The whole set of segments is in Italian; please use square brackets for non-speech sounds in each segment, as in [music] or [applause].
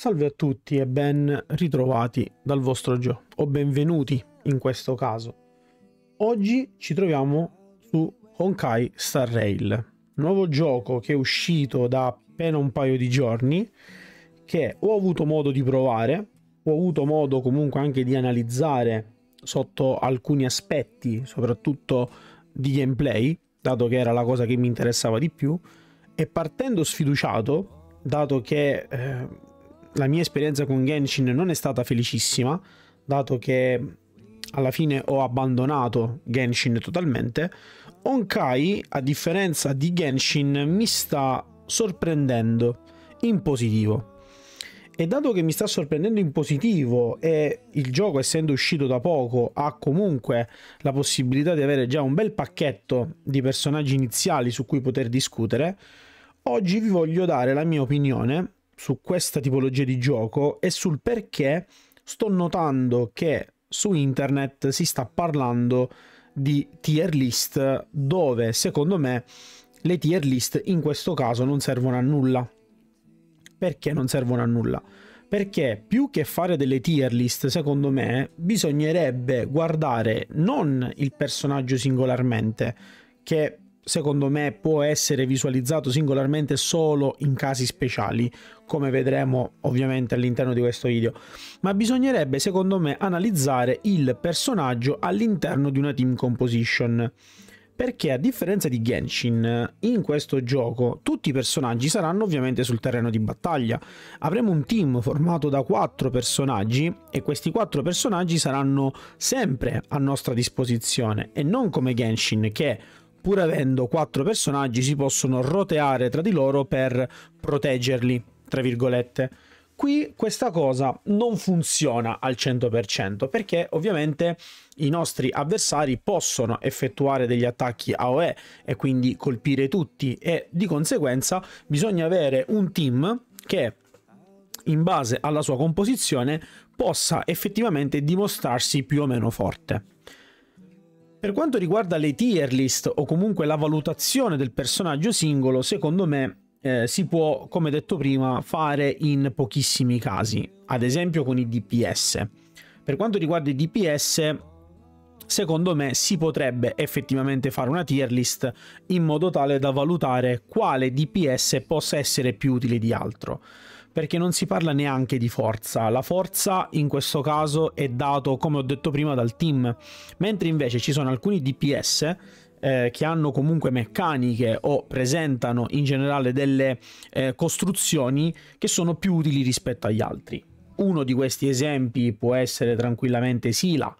Salve a tutti e ben ritrovati dal vostro Gio, o benvenuti in questo caso. Oggi ci troviamo su Honkai Star Rail, nuovo gioco che è uscito da appena un paio di giorni, che ho avuto modo di provare, ho avuto modo comunque anche di analizzare sotto alcuni aspetti, soprattutto di gameplay, dato che era la cosa che mi interessava di più, e partendo sfiduciato, dato che eh, la mia esperienza con Genshin non è stata felicissima, dato che alla fine ho abbandonato Genshin totalmente. Onkai, a differenza di Genshin, mi sta sorprendendo in positivo. E dato che mi sta sorprendendo in positivo e il gioco essendo uscito da poco ha comunque la possibilità di avere già un bel pacchetto di personaggi iniziali su cui poter discutere, oggi vi voglio dare la mia opinione su questa tipologia di gioco e sul perché sto notando che su internet si sta parlando di tier list dove secondo me le tier list in questo caso non servono a nulla. Perché non servono a nulla? Perché più che fare delle tier list, secondo me, bisognerebbe guardare non il personaggio singolarmente, che secondo me può essere visualizzato singolarmente solo in casi speciali, come vedremo ovviamente all'interno di questo video, ma bisognerebbe secondo me analizzare il personaggio all'interno di una team composition. Perché a differenza di Genshin, in questo gioco tutti i personaggi saranno ovviamente sul terreno di battaglia. Avremo un team formato da quattro personaggi e questi quattro personaggi saranno sempre a nostra disposizione e non come Genshin che pur avendo quattro personaggi, si possono roteare tra di loro per proteggerli, tra virgolette. Qui questa cosa non funziona al 100% perché ovviamente i nostri avversari possono effettuare degli attacchi AOE e quindi colpire tutti e di conseguenza bisogna avere un team che in base alla sua composizione possa effettivamente dimostrarsi più o meno forte. Per quanto riguarda le tier list o comunque la valutazione del personaggio singolo, secondo me eh, si può, come detto prima, fare in pochissimi casi, ad esempio con i DPS. Per quanto riguarda i DPS, secondo me si potrebbe effettivamente fare una tier list in modo tale da valutare quale DPS possa essere più utile di altro perché non si parla neanche di forza. La forza in questo caso è dato, come ho detto prima, dal team, mentre invece ci sono alcuni DPS eh, che hanno comunque meccaniche o presentano in generale delle eh, costruzioni che sono più utili rispetto agli altri. Uno di questi esempi può essere tranquillamente Sila.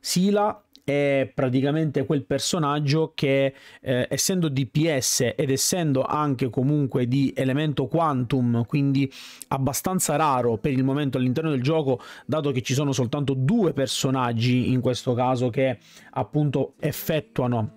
Sila è praticamente quel personaggio che eh, essendo DPS ed essendo anche comunque di elemento quantum quindi abbastanza raro per il momento all'interno del gioco dato che ci sono soltanto due personaggi in questo caso che appunto effettuano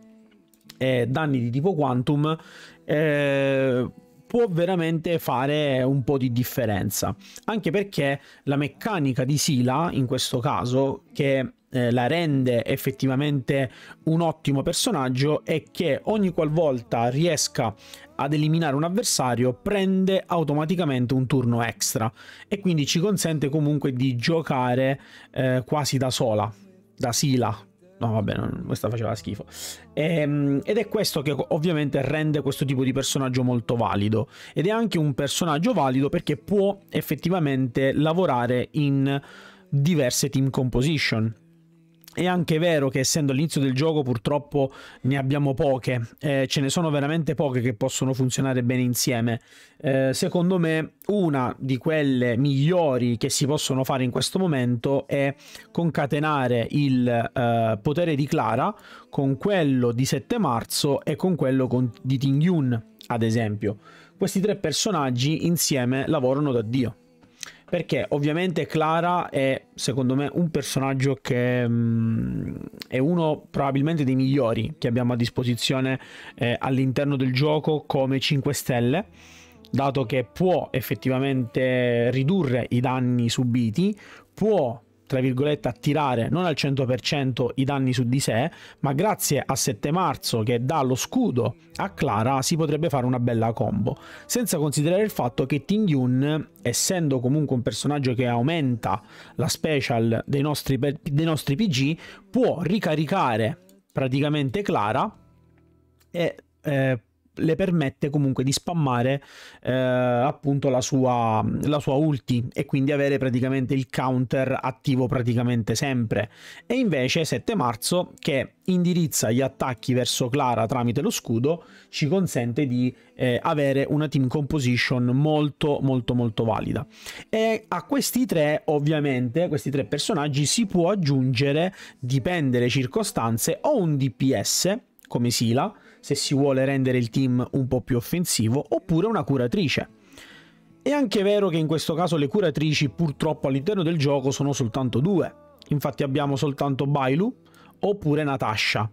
eh, danni di tipo quantum eh, può veramente fare un po' di differenza. Anche perché la meccanica di Sila, in questo caso, che eh, la rende effettivamente un ottimo personaggio è che ogni qualvolta riesca ad eliminare un avversario prende automaticamente un turno extra e quindi ci consente comunque di giocare eh, quasi da sola, da Sila No, vabbè, non, questa faceva schifo. E, ehm, ed è questo che ovviamente rende questo tipo di personaggio molto valido. Ed è anche un personaggio valido perché può effettivamente lavorare in diverse team composition è anche vero che essendo all'inizio del gioco purtroppo ne abbiamo poche, eh, ce ne sono veramente poche che possono funzionare bene insieme. Eh, secondo me una di quelle migliori che si possono fare in questo momento è concatenare il eh, potere di Clara con quello di 7 marzo e con quello con, di Ting Yun, ad esempio. Questi tre personaggi insieme lavorano da Dio. Perché ovviamente Clara è secondo me un personaggio che mh, mm, è uno probabilmente dei migliori che abbiamo a disposizione eh, all'interno del gioco come 5 stelle dato che può effettivamente ridurre i danni subiti, può tra virgolette, attirare non al 100% i danni su di sé, ma grazie a 7 marzo che dà lo scudo a Clara si potrebbe fare una bella combo, senza considerare il fatto che Ting Yun, essendo comunque un personaggio che aumenta la special dei nostri, dei nostri PG, può ricaricare praticamente Clara e eh, le permette comunque di spammare eh, appunto la sua, la sua ulti e quindi avere praticamente il counter attivo praticamente sempre. E invece 7 marzo che indirizza gli attacchi verso Clara tramite lo scudo ci consente di eh, avere una team composition molto molto molto valida. E a questi tre ovviamente, questi tre personaggi si può aggiungere, dipende le circostanze, o un DPS come Sila, se si vuole rendere il team un po' più offensivo, oppure una curatrice. È anche vero che in questo caso le curatrici purtroppo all'interno del gioco sono soltanto due. Infatti abbiamo soltanto Bailu oppure Natasha.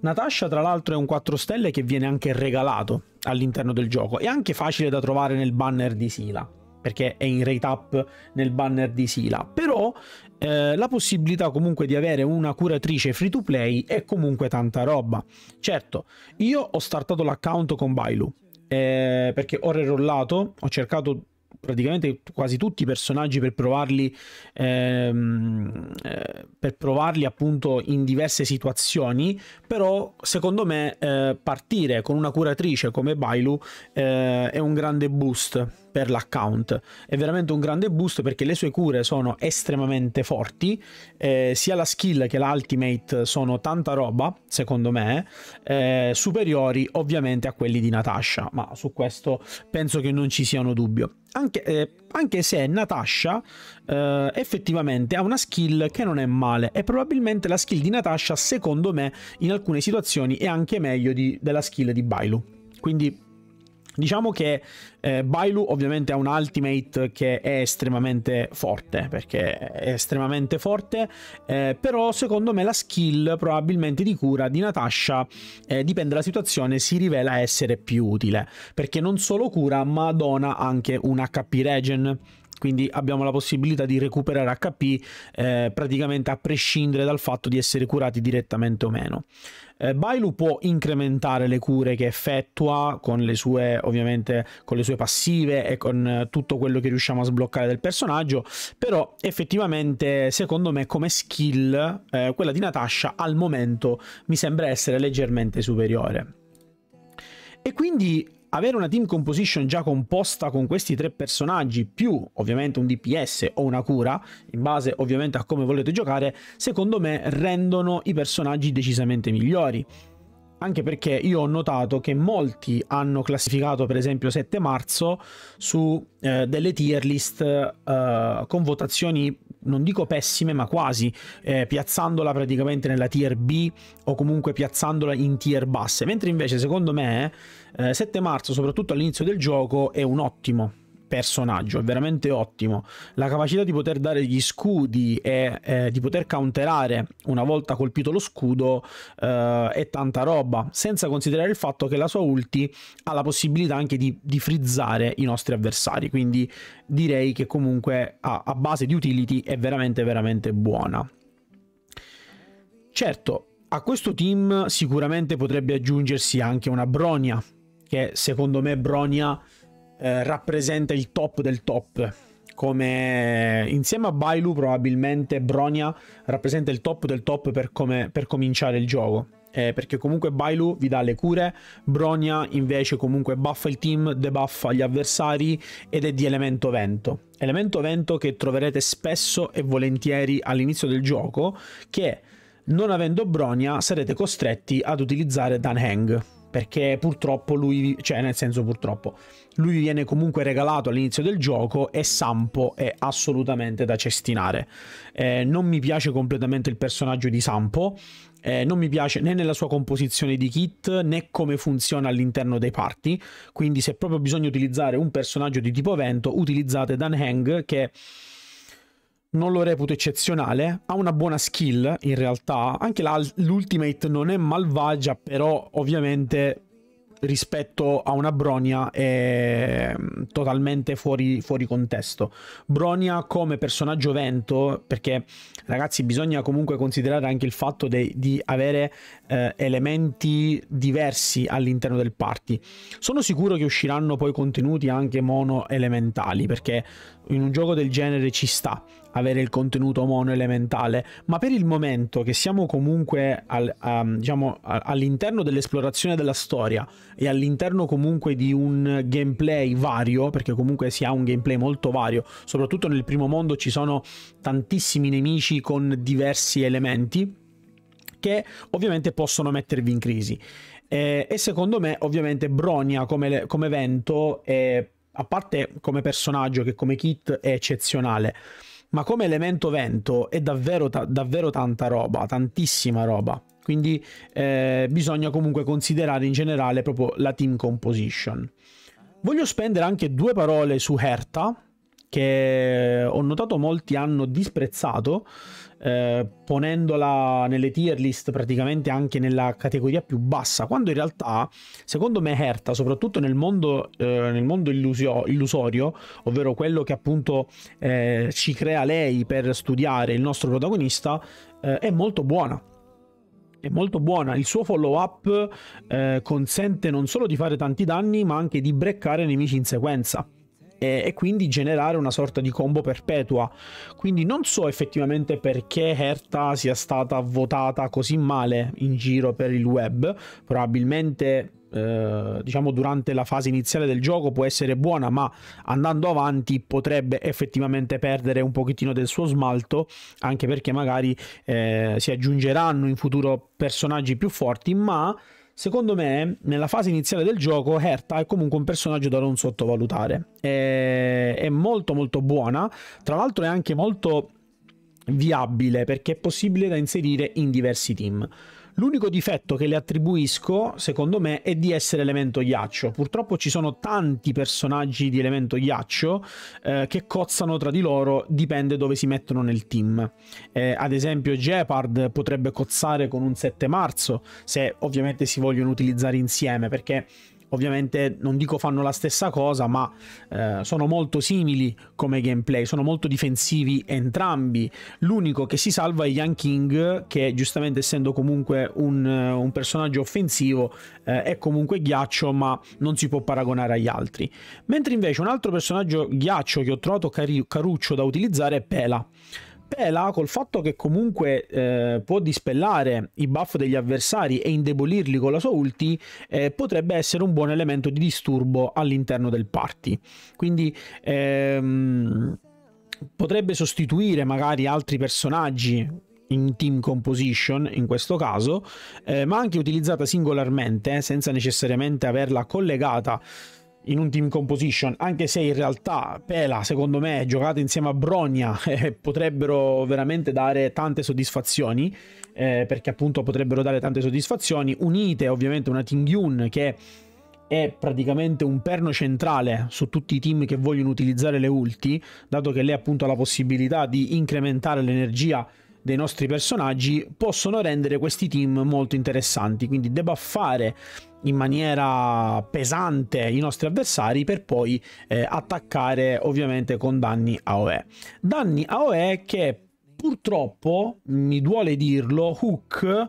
Natasha tra l'altro è un 4 stelle che viene anche regalato all'interno del gioco. È anche facile da trovare nel banner di Sila perché è in rate up nel banner di Sila, però eh, la possibilità comunque di avere una curatrice free to play è comunque tanta roba. Certo, io ho startato l'account con Bailu, eh, perché ho rerollato, ho cercato praticamente quasi tutti i personaggi per provarli ehm, eh, per provarli appunto in diverse situazioni però secondo me eh, partire con una curatrice come Bailu eh, è un grande boost per l'account. È veramente un grande boost perché le sue cure sono estremamente forti, eh, sia la skill che l'ultimate sono tanta roba, secondo me, eh, superiori ovviamente a quelli di Natasha, ma su questo penso che non ci siano dubbio. Anche, eh, anche se Natasha eh, effettivamente ha una skill che non è male e probabilmente la skill di Natasha secondo me in alcune situazioni è anche meglio di, della skill di Bailu. Quindi Diciamo che eh, Bailu ovviamente ha un ultimate che è estremamente forte, perché è estremamente forte, eh, però secondo me la skill probabilmente di cura di Natasha, eh, dipende dalla situazione, si rivela essere più utile, perché non solo cura ma dona anche un HP regen quindi abbiamo la possibilità di recuperare HP eh, praticamente a prescindere dal fatto di essere curati direttamente o meno. Eh, Bailu può incrementare le cure che effettua con le sue, ovviamente, con le sue passive e con eh, tutto quello che riusciamo a sbloccare del personaggio, però effettivamente secondo me come skill eh, quella di Natasha al momento mi sembra essere leggermente superiore. E quindi avere una team composition già composta con questi tre personaggi, più ovviamente un DPS o una cura, in base ovviamente a come volete giocare, secondo me rendono i personaggi decisamente migliori. Anche perché io ho notato che molti hanno classificato per esempio 7 marzo su eh, delle tier list eh, con votazioni non dico pessime, ma quasi, eh, piazzandola praticamente nella tier B o comunque piazzandola in tier basse. Mentre invece, secondo me, eh, 7 marzo, soprattutto all'inizio del gioco, è un ottimo personaggio, è veramente ottimo. La capacità di poter dare gli scudi e eh, di poter counterare una volta colpito lo scudo eh, è tanta roba, senza considerare il fatto che la sua ulti ha la possibilità anche di, di frizzare i nostri avversari, quindi direi che comunque a, a base di utility è veramente veramente buona. Certo, a questo team sicuramente potrebbe aggiungersi anche una Bronia, che secondo me Bronia eh, rappresenta il top del top. Come insieme a Bailu, probabilmente Bronia rappresenta il top del top per, come, per cominciare il gioco. Eh, perché comunque Bailu vi dà le cure, Bronia invece comunque buffa il team, debuffa gli avversari ed è di elemento vento. Elemento vento che troverete spesso e volentieri all'inizio del gioco che non avendo Bronia sarete costretti ad utilizzare Dan Hang perché purtroppo lui, cioè nel senso purtroppo, lui viene comunque regalato all'inizio del gioco e Sampo è assolutamente da cestinare. Eh, non mi piace completamente il personaggio di Sampo, eh, non mi piace né nella sua composizione di kit né come funziona all'interno dei party, quindi se proprio bisogna utilizzare un personaggio di tipo vento utilizzate Dan Hang che non lo reputo eccezionale, ha una buona skill in realtà, anche l'ultimate non è malvagia, però ovviamente rispetto a una Bronia è mm, totalmente fuori, fuori, contesto. Bronia come personaggio vento, perché ragazzi bisogna comunque considerare anche il fatto de, di avere eh, elementi diversi all'interno del party. Sono sicuro che usciranno poi contenuti anche mono elementali, perché in un gioco del genere ci sta avere il contenuto mono elementale, ma per il momento che siamo comunque al, ehm, diciamo, a, diciamo, all'interno dell'esplorazione della storia e all'interno comunque di un gameplay vario, perché comunque si ha un gameplay molto vario, soprattutto nel primo mondo ci sono tantissimi nemici con diversi elementi che ovviamente possono mettervi in crisi. Eh, e secondo me ovviamente Bronia come, come evento è, a parte come personaggio che come kit è eccezionale ma come elemento vento è davvero, ta davvero tanta roba, tantissima roba. Quindi eh, bisogna comunque considerare in generale proprio la team composition. Voglio spendere anche due parole su Herta, che ho notato molti hanno disprezzato eh, ponendola nelle tier list praticamente anche nella categoria più bassa, quando in realtà secondo me Herta, soprattutto nel mondo, eh, nel mondo illusio- illusorio, ovvero quello che appunto eh, ci crea lei per studiare il nostro protagonista, eh, è molto buona È molto buona. Il suo follow up eh, consente non solo di fare tanti danni, ma anche di breccare nemici in sequenza e, e quindi generare una sorta di combo perpetua. Quindi non so effettivamente perché Herta sia stata votata così male in giro per il web, probabilmente eh, diciamo durante la fase iniziale del gioco può essere buona ma andando avanti potrebbe effettivamente perdere un pochettino del suo smalto anche perché magari eh, si aggiungeranno in futuro personaggi più forti ma Secondo me, nella fase iniziale del gioco, Herta è comunque un personaggio da non sottovalutare. È, è molto molto buona, tra l'altro è anche molto viabile perché è possibile da inserire in diversi team. L'unico difetto che le attribuisco, secondo me, è di essere elemento ghiaccio. Purtroppo ci sono tanti personaggi di elemento ghiaccio eh, che cozzano tra di loro, dipende dove si mettono nel team. Eh, ad esempio, Gepard potrebbe cozzare con un 7 marzo, se ovviamente si vogliono utilizzare insieme, perché ovviamente non dico fanno la stessa cosa, ma eh, sono molto simili come gameplay, sono molto difensivi entrambi. L'unico che si salva è Yan King, che giustamente essendo comunque un, un personaggio offensivo eh, è comunque ghiaccio, ma non si può paragonare agli altri. Mentre invece un altro personaggio ghiaccio che ho trovato cari- caruccio da utilizzare è Pela pela col fatto che comunque eh, può dispellare i buff degli avversari e indebolirli con la sua ulti, eh, potrebbe essere un buon elemento di disturbo all'interno del party. Quindi ehm, potrebbe sostituire magari altri personaggi in team composition in questo caso, eh, ma anche utilizzata singolarmente, eh, senza necessariamente averla collegata in un team composition, anche se in realtà Pela, secondo me, giocate insieme a Brogna, [laughs] eh, potrebbero veramente dare tante soddisfazioni, eh, perché appunto potrebbero dare tante soddisfazioni, unite ovviamente una Ting Yun che è praticamente un perno centrale su tutti i team che vogliono utilizzare le ulti, dato che lei appunto ha la possibilità di incrementare l'energia dei nostri personaggi possono rendere questi team molto interessanti, quindi debuffare in maniera pesante i nostri avversari per poi eh, attaccare ovviamente con danni AOE. Danni AOE che purtroppo, mi duole dirlo, Hook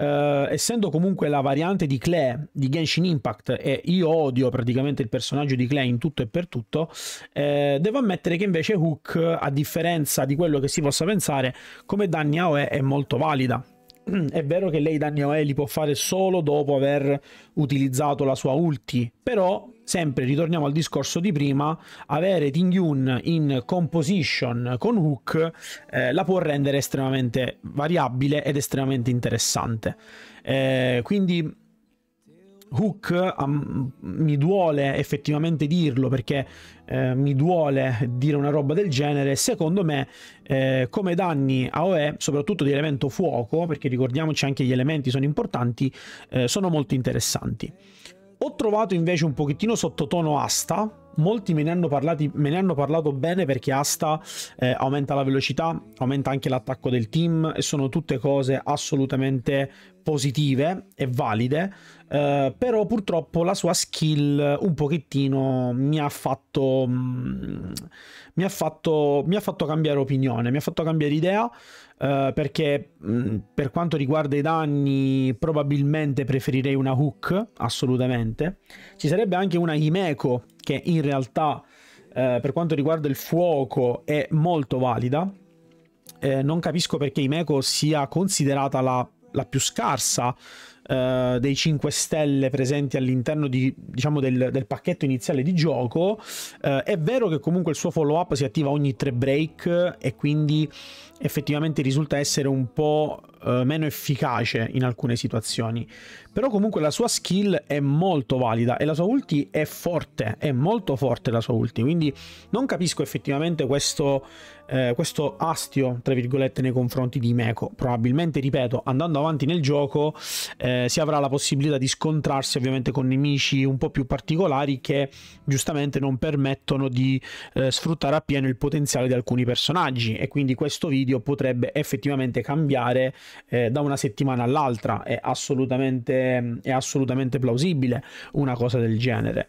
eh, essendo comunque la variante di Klee di Genshin Impact e io odio praticamente il personaggio di Klee in tutto e per tutto, eh, devo ammettere che invece Hook, a differenza di quello che si possa pensare, come danni AOE è molto valida [clears throat] è vero che lei danni AOE li può fare solo dopo aver utilizzato la sua ulti, però sempre ritorniamo al discorso di prima, avere Ting Yun in composition con Hook eh, la può rendere estremamente variabile ed estremamente interessante. Eh, quindi Hook um, mi duole effettivamente dirlo perché eh, mi duole dire una roba del genere. Secondo me, eh, come danni AOE, soprattutto di elemento fuoco, perché ricordiamoci anche gli elementi sono importanti, eh, sono molto interessanti. Ho trovato invece un pochettino sottotono Asta, molti me ne hanno, parlati, me ne hanno parlato bene perché Asta eh, aumenta la velocità, aumenta anche l'attacco del team e sono tutte cose assolutamente positive e valide, eh, però purtroppo la sua skill un pochettino mi ha fatto, mh, mm, mi ha fatto, mi ha fatto cambiare opinione, mi ha fatto cambiare idea. Eh, perché mh, mm, per quanto riguarda i danni probabilmente preferirei una hook, assolutamente. Ci sarebbe anche una Himeko che in realtà uh, per quanto riguarda il fuoco è molto valida. Uh, non capisco perché Himeko sia considerata la, la più scarsa eh, dei 5 stelle presenti all'interno di, diciamo, del, del, pacchetto iniziale di gioco. Eh, è vero che comunque il suo follow up si attiva ogni 3 break e quindi effettivamente risulta essere un po' eh, meno efficace in alcune situazioni. Però comunque la sua skill è molto valida e la sua ulti è forte, è molto forte la sua ulti, quindi non capisco effettivamente questo, eh, questo astio, tra virgolette, nei confronti di Meko. Probabilmente, ripeto, andando avanti nel gioco, eh, si avrà la possibilità di scontrarsi ovviamente con nemici un po' più particolari che giustamente non permettono di eh, sfruttare appieno il potenziale di alcuni personaggi e quindi questo video potrebbe effettivamente cambiare eh, da una settimana all'altra, è assolutamente, è assolutamente plausibile una cosa del genere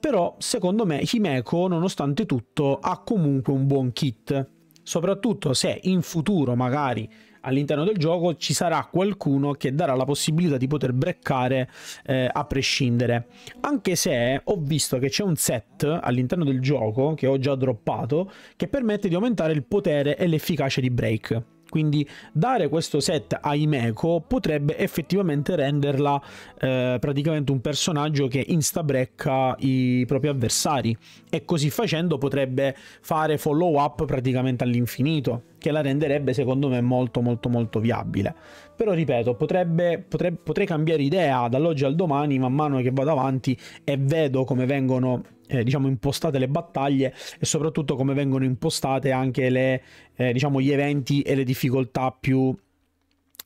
però secondo me Himeko nonostante tutto ha comunque un buon kit soprattutto se in futuro magari all'interno del gioco ci sarà qualcuno che darà la possibilità di poter breccare eh, a prescindere. Anche se ho visto che c'è un set all'interno del gioco che ho già droppato che permette di aumentare il potere e l'efficacia di break. Quindi dare questo set ai Imeco potrebbe effettivamente renderla eh, praticamente un personaggio che instabrecca i propri avversari e così facendo potrebbe fare follow up praticamente all'infinito che la renderebbe secondo me molto molto molto viabile. Però ripeto, potrebbe, potrebbe, potrei cambiare idea dall'oggi al domani man mano che vado avanti e vedo come vengono eh, diciamo impostate le battaglie e soprattutto come vengono impostate anche le, eh, diciamo, gli eventi e le difficoltà più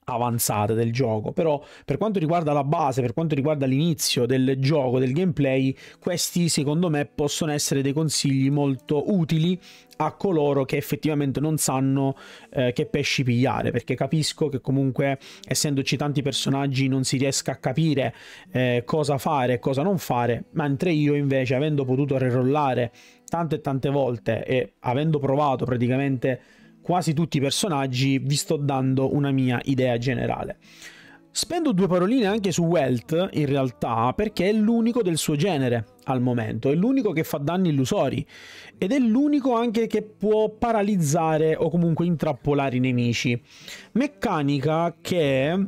avanzate del gioco, però per quanto riguarda la base, per quanto riguarda l'inizio del gioco, del gameplay, questi secondo me possono essere dei consigli molto utili a coloro che effettivamente non sanno eh, che pesci pigliare, perché capisco che comunque essendoci tanti personaggi non si riesca a capire eh, cosa fare e cosa non fare, mentre io invece avendo potuto rerollare tante e tante volte e avendo provato praticamente quasi tutti i personaggi vi sto dando una mia idea generale. Spendo due paroline anche su Welt, in realtà, perché è l'unico del suo genere al momento, è l'unico che fa danni illusori ed è l'unico anche che può paralizzare o comunque intrappolare i nemici. Meccanica che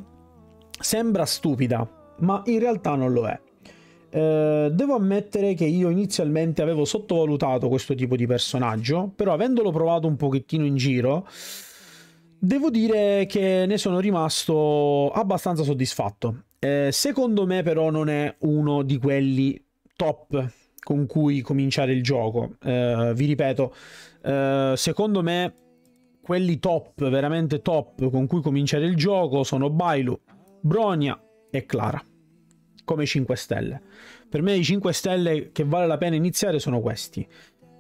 sembra stupida, ma in realtà non lo è. Eh, devo ammettere che io inizialmente avevo sottovalutato questo tipo di personaggio, però avendolo provato un pochettino in giro, devo dire che ne sono rimasto abbastanza soddisfatto. Eh, secondo me però non è uno di quelli top con cui cominciare il gioco. Eh, vi ripeto, eh, secondo me quelli top, veramente top con cui cominciare il gioco sono Bailu, Bronia e Clara come 5 stelle. Per me i 5 stelle che vale la pena iniziare sono questi.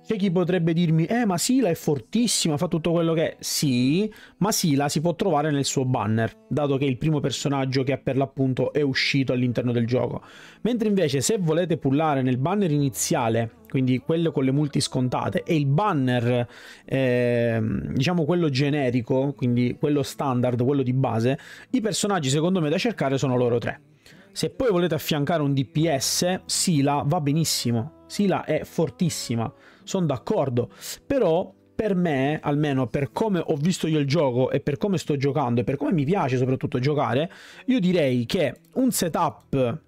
C'è chi potrebbe dirmi, eh ma Sila è fortissima, fa tutto quello che è. Sì, ma Sila si può trovare nel suo banner, dato che è il primo personaggio che per l'appunto è uscito all'interno del gioco. Mentre invece se volete pullare nel banner iniziale, quindi quello con le multi scontate, e il banner, eh, diciamo quello generico, quindi quello standard, quello di base, i personaggi secondo me da cercare sono loro tre se poi volete affiancare un DPS, Sila va benissimo. Sila è fortissima, sono d'accordo. Però per me, almeno per come ho visto io il gioco e per come sto giocando e per come mi piace soprattutto giocare, io direi che un setup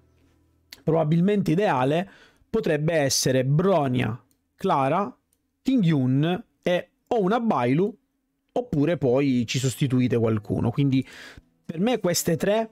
probabilmente ideale potrebbe essere Bronia, Clara, Tingyun e o una Bailu oppure poi ci sostituite qualcuno. Quindi per me queste tre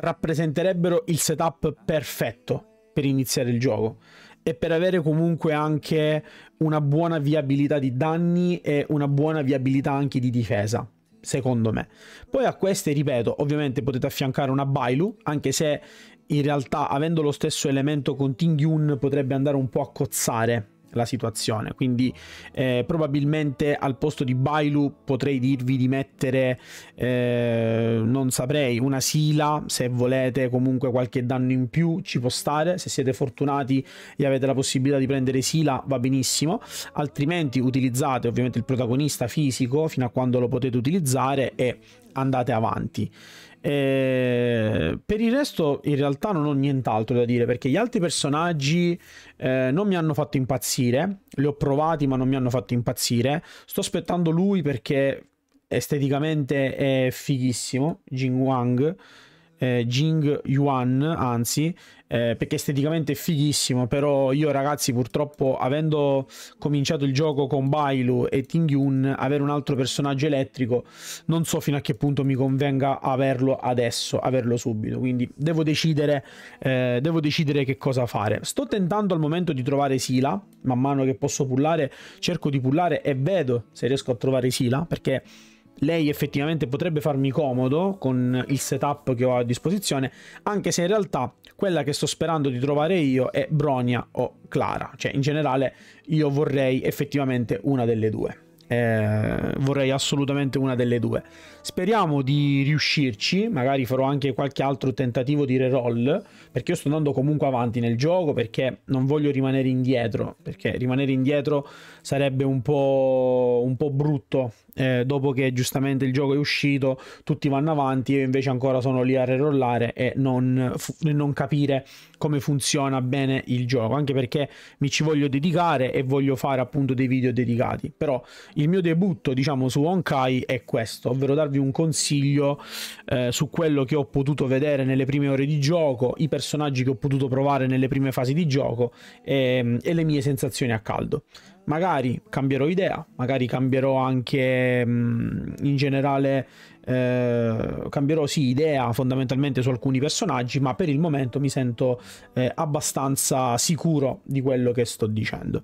rappresenterebbero il setup perfetto per iniziare il gioco e per avere comunque anche una buona viabilità di danni e una buona viabilità anche di difesa secondo me poi a queste ripeto ovviamente potete affiancare una Bailu anche se in realtà avendo lo stesso elemento con Tingyun potrebbe andare un po' a cozzare la situazione. Quindi eh, probabilmente al posto di Bailu potrei dirvi di mettere, eh, non saprei, una Sila se volete, comunque qualche danno in più ci può stare. Se siete fortunati e avete la possibilità di prendere Sila va benissimo, altrimenti utilizzate ovviamente il protagonista fisico fino a quando lo potete utilizzare e andate avanti. Eh, per il resto, in realtà, non ho nient'altro da dire perché gli altri personaggi eh, non mi hanno fatto impazzire. Li ho provati, ma non mi hanno fatto impazzire. Sto aspettando lui perché esteticamente è fighissimo. Jing Wang. Eh, Jing Yuan, anzi, eh, perché esteticamente è fighissimo, però io ragazzi purtroppo avendo cominciato il gioco con Bailu e Tingyun, avere un altro personaggio elettrico non so fino a che punto mi convenga averlo adesso, averlo subito, quindi devo decidere, eh, devo decidere che cosa fare. Sto tentando al momento di trovare Sila, man mano che posso pullare cerco di pullare e vedo se riesco a trovare Sila, perché lei effettivamente potrebbe farmi comodo con il setup che ho a disposizione, anche se in realtà quella che sto sperando di trovare io è Bronia o Clara, cioè in generale io vorrei effettivamente una delle due eh, vorrei assolutamente una delle due. Speriamo di riuscirci, magari farò anche qualche altro tentativo di reroll, perché io sto andando comunque avanti nel gioco, perché non voglio rimanere indietro, perché rimanere indietro sarebbe un po', un po brutto, eh, dopo che giustamente il gioco è uscito, tutti vanno avanti, io invece ancora sono lì a rerollare e non, non capire come funziona bene il gioco, anche perché mi ci voglio dedicare e voglio fare appunto dei video dedicati. Però il mio debutto, diciamo, su Honkai è questo, ovvero darvi un consiglio eh, su quello che ho potuto vedere nelle prime ore di gioco, i personaggi che ho potuto provare nelle prime fasi di gioco e, ehm, e le mie sensazioni a caldo magari cambierò idea, magari cambierò anche mm, in generale, eh, cambierò sì idea fondamentalmente su alcuni personaggi, ma per il momento mi sento eh, abbastanza sicuro di quello che sto dicendo.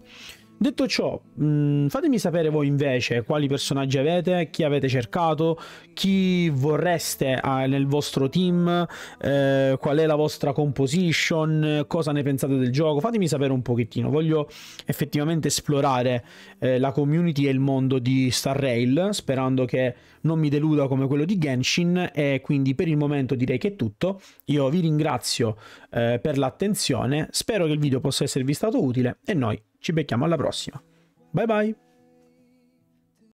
Detto ciò, mh, mm, fatemi sapere voi invece quali personaggi avete, chi avete cercato, chi vorreste ah, nel vostro team, eh, qual è la vostra composition, cosa ne pensate del gioco, fatemi sapere un pochettino, voglio effettivamente esplorare eh, la community e il mondo di Star Rail, sperando che non mi deluda come quello di Genshin e quindi per il momento direi che è tutto, io vi ringrazio eh, per l'attenzione, spero che il video possa esservi stato utile e noi ci becchiamo alla prossima. Bye bye!